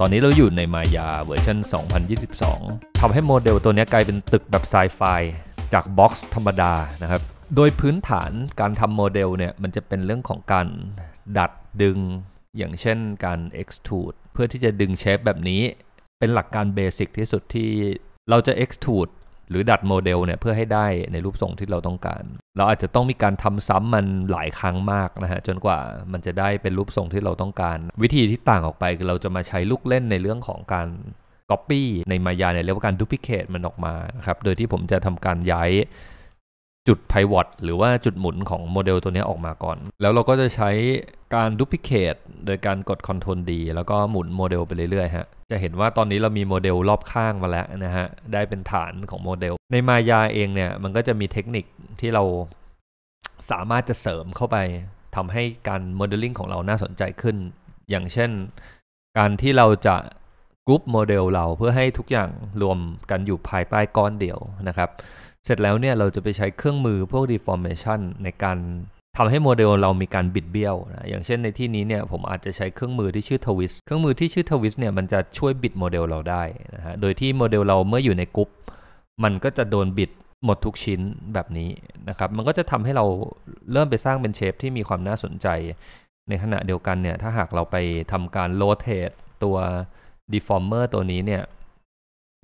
ตอนนี้เราอยู่ในมายาเวอร์ชัน2022 ทำให้โมเดลตัวนี้กลายเป็นตึกแบบไซไฟจากบ็อกซ์ธรรมดานะครับ โดยพื้นฐานการทำโมเดลเนี่ยมันจะเป็นเรื่องของการดัดดึงอย่างเช่นการ extrude เพื่อที่จะดึงเชฟแบบนี้ เป็นหลักการเบสิกที่สุดที่เราจะ extrude หรือดัดโมเดลเนี่ยเพื่อให้ได้ในรูปทรงที่เราต้องการ เราอาจจะต้องมีการทำซ้ำมันหลายครั้งมากนะฮะ จนกว่ามันจะได้เป็นรูปทรงที่เราต้องการ วิธีที่ต่างออกไปคือเราจะมาใช้ลูกเล่นในเรื่องของการ Copy ในมายาเนี่ยเรียกว่าการ Duplicate มันออกมาครับโดยที่ผมจะทำการย้ายจุดไพวอตหรือว่าจุดหมุนของโมเดลตัวนี้ออกมาก่อน แล้วเราก็จะใช้การดูพิเคตโดยการกด Ctrl D แล้วก็หมุนโมเดลไปเรื่อยๆฮะจะเห็นว่าตอนนี้เรามีโมเดลรอบข้างมาแล้วนะฮะได้เป็นฐานของโมเดล ในมายาเองเนี่ย มันก็จะมีเทคนิคที่เราสามารถจะเสริมเข้าไปทำให้การโมเดลลิ่งของเราน่าสนใจขึ้น อย่างเช่น การที่เราจะกรุ๊ปโมเดลเราเพื่อให้ทุกอย่างรวมกันอยู่ภายใต้ก้อนเดียวนะครับเสร็จแล้วเนี่ยเราจะไปใช้เครื่องมือพวก deformation ในการทำให้โมเดลเรามีการบิดเบี้ยวนะ อย่างเช่นในที่นี้เนี่ยผมอาจจะใช้เครื่องมือที่ชื่อทวิสเครื่องมือที่ชื่อทวิสเนี่ยมันจะช่วยบิดโมเดลเราได้นะฮะ โดยที่โมเดลเราเมื่ออยู่ในกรุ๊ปมันก็จะโดนบิดหมดทุกชิ้นแบบนี้นะครับ มันก็จะทำให้เราเริ่มไปสร้างเป็นเชฟที่มีความน่าสนใจ ในขณะเดียวกันเนี่ยถ้าหากเราไปทำการโรเตทตัว deformer ตัวนี้เนี่ย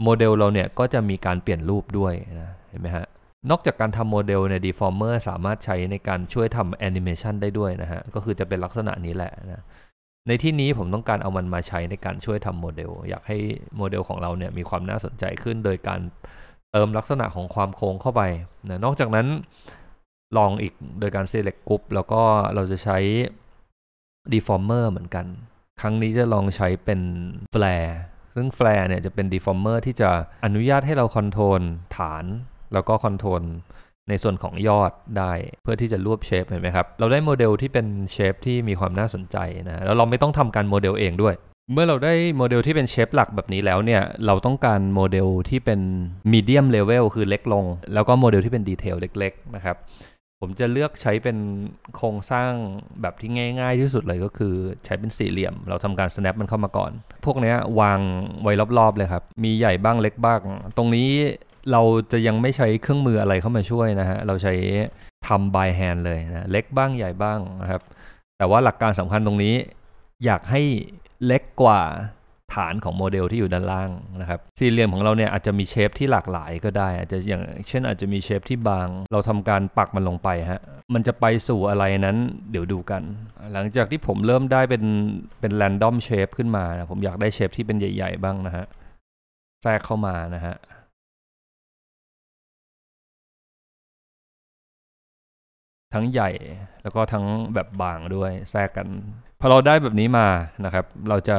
โมเดลเราเนี่ยก็จะมีการเปลี่ยนรูปด้วยนะเห็นไหมฮะนอกจากการทำโมเดลเนี่ย deformer สามารถใช้ในการช่วยทำแอนิเมชันได้ด้วยนะฮะ ก็คือจะเป็นลักษณะนี้แหละนะในที่นี้ผมต้องการเอามันมาใช้ในการช่วยทำโมเดล อยากให้โมเดลของเราเนี่ยมีความน่าสนใจขึ้นโดยการเติมลักษณะของความโค้งเข้าไปนะนอกจากนั้นลองอีกโดยการ select group แล้วก็เราจะใช้ deformer เหมือนกัน ครั้งนี้จะลองใช้เป็น flare ซึ่ง flare เนี่ยจะเป็น deformer ที่จะอนุญาตให้เราคอนโทรลฐานแล้วก็คอนโทรลในส่วนของยอดได้เพื่อที่จะรวบเชฟเห็นไหมครับเราได้โมเดลที่เป็นเชฟที่มีความน่าสนใจนะแล้วเราไม่ต้องทำการโมเดลเองด้วย เมื่อเราได้โมเดลที่เป็นเชฟหลักแบบนี้แล้วเนี่ยเราต้องการโมเดลที่เป็นมีเดียมเลเวลคือเล็กลง แล้วก็โมเดลที่เป็นดีเทลเล็ก ๆนะครับ ผมจะเลือกใช้เป็นโครงสร้างแบบที่ง่าย ๆที่สุดเลยก็คือ ใช้เป็นสี่เหลี่ยม เราทำการ snap มันเข้ามาก่อน พวกนี้วางไว้รอบๆเลยครับมีใหญ่บ้างเล็กบ้าง ตรงนี้เราจะยังไม่ใช้เครื่องมืออะไรเข้ามาช่วยนะฮะ เราใช้ทำ by hand เลยนะ เล็กบ้างใหญ่บ้างนะครับ แต่ว่าหลักการสำคัญตรงนี้ อยากให้เล็กกว่าฐานของโมเดลที่อยู่ด้านล่างนะครับสี่เหลี่ยมของเราเนี่ยอาจจะมีเชฟที่หลากหลายก็ได้ อาจจะอย่างเช่นอาจจะมีเชฟที่บาง เราทำการปักมันลงไปฮะ มันจะไปสู่อะไรนั้นเดี๋ยวดูกัน หลังจากที่ผมเริ่มได้เป็นเป็นแรนดอมเชฟขึ้นมาผมอยากได้เชฟที่เป็นใหญ่ ๆบ้างนะฮะ แทรกเข้ามานะฮะทั้งใหญ่แล้วก็ทั้งแบบบางด้วยแทรกกัน พอเราได้แบบนี้มานะครับ เราจะ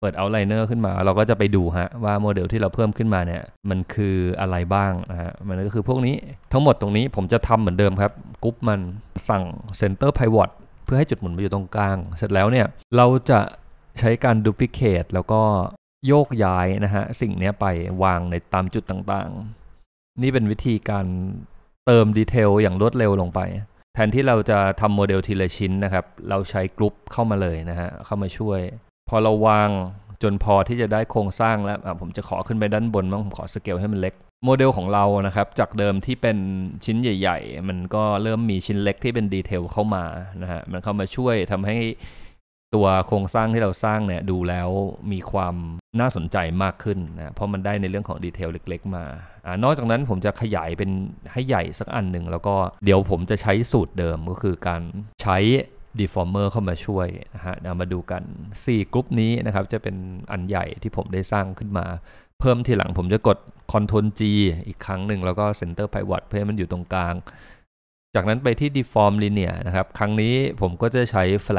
เปิดเอาไลเนอร์ขึ้นมาเราก็จะไปดูฮะ ว่าโมเดลที่เราเพิ่มขึ้นมาเนี่ย มันคืออะไรบ้างนะฮะมันก็คือพวกนี้ทั้งหมดตรงนี้ผมจะทำเหมือนเดิมครับกรุ๊ปมันสั่ง Center Pivot เพื่อให้จุดหมุนไปอยู่ตรงกลาง เสร็จแล้วเนี่ย เราจะใช้การ duplicate แล้วก็โยกย้ายนะฮะสิ่งนี้ไปวางในตามจุดต่างๆนี่เป็นวิธีการเติมดีเทลอย่างรวดเร็วลงไปแทนที่เราจะทำโมเดลทีละชิ้นนะครับ เราใช้ กรุ๊ปเข้ามาเลยนะฮะ เข้ามาช่วย พอเราวางจนพอที่จะได้โครงสร้างแล้ว ผมจะขอขึ้นไปด้านบนบ้างผมขอสเกลให้มันเล็กโมเดลของเรานะครับ จากเดิมที่เป็นชิ้นใหญ่ ๆ มันก็เริ่มมีชิ้นเล็กที่เป็นดีเทลเข้ามานะฮะมันเข้ามาช่วยทำให้ตัวโครงสร้างที่เราสร้างเนี่ยดูแล้วมีความน่าสนใจมากขึ้นนะเพราะมันได้ในเรื่องของดีเทลเล็ก ๆ มาอนอกจากนั้นผมจะขยายเป็นให้ใหญ่สักอันหนึ่งแล้วก็เดี๋ยวผมจะใช้สูตรเดิมก็คือการใช้ deformer เข้ามาช่วยนะฮะเมาดูกัน4กลุ่มนี้นะครับจะเป็นอันใหญ่ที่ผมได้สร้างขึ้นมา เพิ่มทีหลังผมจะกด Ctrl G อีกครั้งหนึ่งแล้วก็ Center Pivot เพื่อให้มันอยู่ตรงกลางจากนั้นไปที่ deform linear นะครับครั้งนี้ผมก็จะใช้แฟล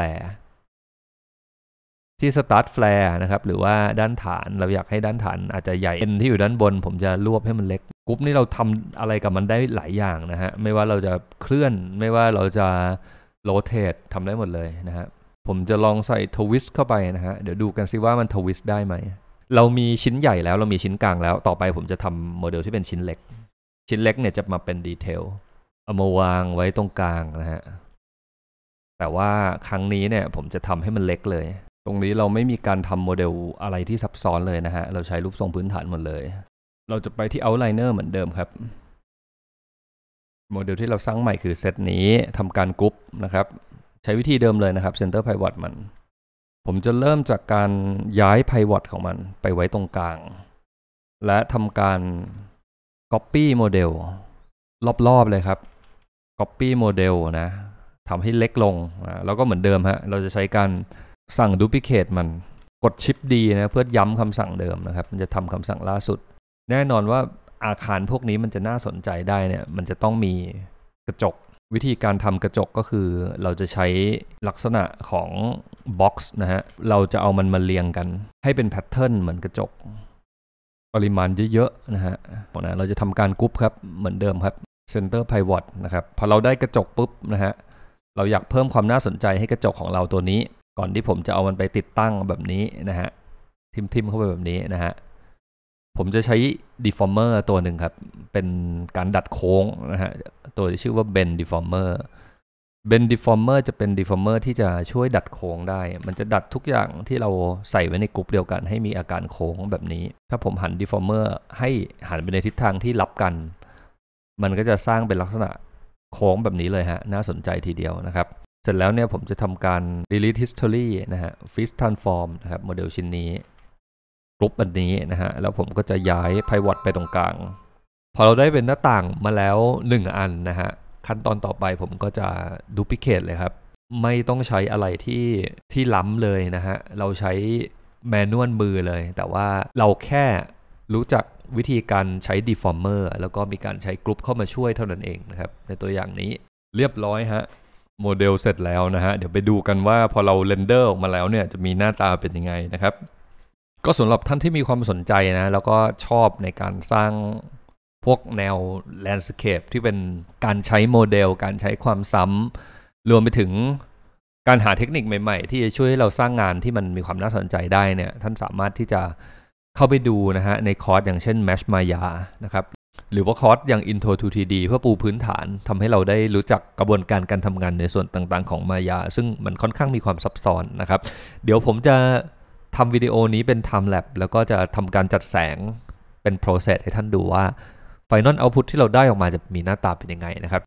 ที่สตาร์ทแฟลนะครับหรือว่าด้านฐาน เราอยากให้ด้านฐานอาจจะใหญ่เอ็นที่อยู่ด้านบน ผมจะรวบให้มันเล็กกรุ๊ปนี้เราทำอะไรกับมันได้หลายอย่างนะฮะไม่ว่าเราจะเคลื่อนไม่ว่าเราจะโรเตททำได้หมดเลยนะฮะผมจะลองใส่ทวิสต์เข้าไปนะฮะเดี๋ยวดูกันซิว่ามันทวิสต์ได้ไหมเรามีชิ้นใหญ่แล้วเรามีชิ้นกลางแล้วต่อไปผมจะทำโมเดล ที่เป็นชิ้นเล็ก ชิ้นเล็กเนี่ยจะมาเป็นดีเทลเอามาวางไว้ตรงกลางนะฮะแต่ว่าครั้งนี้เนี่ยผมจะทำให้มันเล็กเลยตรงนี้เราไม่มีการทำโมเดลอะไรที่ซับซ้อนเลยนะฮะ เราใช้รูปทรงพื้นฐานหมดเลย เราจะไปที่ Outliner เหมือนเดิมครับ โมเดลที่เราสร้างใหม่คือเซตนี้ ทำการกรุ๊ปนะครับ ใช้วิธีเดิมเลยนะครับ Center Pivot มัน ผมจะเริ่มจากการย้าย Pivot ของมันไปไว้ตรงกลาง และทำการ Copy โมเดลรอบๆเลยครับ Copy โมเดลนะ ทำให้เล็กลงนะแล้วก็เหมือนเดิมฮะ เราจะใช้การสั่งดูพิเคตมัน กดชิปดีนะเพื่อย้ำคำสั่งเดิมนะครับมันจะทำคำสั่งล่าสุด แน่นอนว่าอาคารพวกนี้มันจะน่าสนใจได้เนี่ยมันจะต้องมีกระจกวิธีการทำกระจกก็คือ เราจะใช้ลักษณะของบ็อกซ์นะฮะเราจะเอามันมาเรียงกัน ให้เป็นแพทเทิร์นเหมือนกระจก ปริมาณเยอะๆนะฮะะเราจะทำการกรุ๊ปครับเหมือนเดิมครับเ c e n t e พ p i วอตนะครับพอเราได้กระจกปุ๊บนะฮะเราอยากเพิ่มความน่าสนใจให้กระจกของเราตัวนี้ก่อนที่ผมจะเอามันไปติดตั้งแบบนี้นะฮะทิมทิมเข้าไปแบบนี้นะฮะผมจะใช้ deformer ตัวหนึ่งครับ เป็นการดัดโค้งนะฮะตัวที่ชื่อว่า bend deformer bend deformer จะเป็น deformer ที่จะช่วยดัดโค้งได้ มันจะดัดทุกอย่างที่เราใส่ไว้ในกลุ่มเดียวกัน ให้มีอาการโค้งแบบนี้ ถ้าผมหัน deformer ให้หันไปในทิศทางที่รับกัน มันก็จะสร้างเป็นลักษณะโค้งแบบนี้เลยฮะน่าสนใจทีเดียวนะครับเสร็จแล้วเนี่ย ผมจะทำการ delete history นะฮะ f i s transform นะครับ โมเดลชิ้นนี้กรุ๊ปอันนี้นะฮะ แล้วผมก็จะย้าย pivot ไปตรงกลาง พอเราได้เป็นหน้าต่างมาแล้ว 1 อันนะฮะขั้นตอนต่อไปผมก็จะ duplicate เลยครับ ไม่ต้องใช้อะไรที่ ที่ล้ำเลยนะฮะ เราใช้แมนนวลมือเลย แต่ว่าเราแค่รู้จักวิธีการใช้ deformer แล้วก็มีการใช้กรุ๊ปเข้ามาช่วยเท่านั้นเองนะครับในตัวอย่างนี้เรียบร้อยฮะโมเดลเสร็จแล้วนะฮะเดี๋ยวไปดูกันว่าพอเราเรนเดอร์ออกมาแล้วเนี่ยจะมีหน้าตาเป็นยังไงนะครับ ก็สำหรับท่านที่มีความสนใจนะ แล้วก็ชอบในการสร้างพวกแนวแลนด์สเคปที่เป็นการใช้โมเดลการใช้ความซ้ำรวมไปถึงการหาเทคนิคใหม่ๆ ที่จะช่วยให้เราสร้างงานที่มันมีความน่าสนใจได้เนี่ย ท่านสามารถที่จะเข้าไปดูนะฮะในคอร์สอย่างเช่น Mesh Maya นะครับหรือว่าคอร์สอย่าง Intro to t d เพื่อปูพื้นฐานทำให้เราได้รู้จักกระบวนการการทำงานในส่วนต่างๆของมายาซึ่งมันค่อนข้างมีความซับซ้อนนะครับ เดี๋ยวผมจะทำวิดีโอนี้เป็น time l a p แล้วก็จะทำการจัดแสงเป็น process ให้ท่านดูว่า final output ที่เราได้ออกมาจะมีหน้าตาเป็นยังไงนะครับ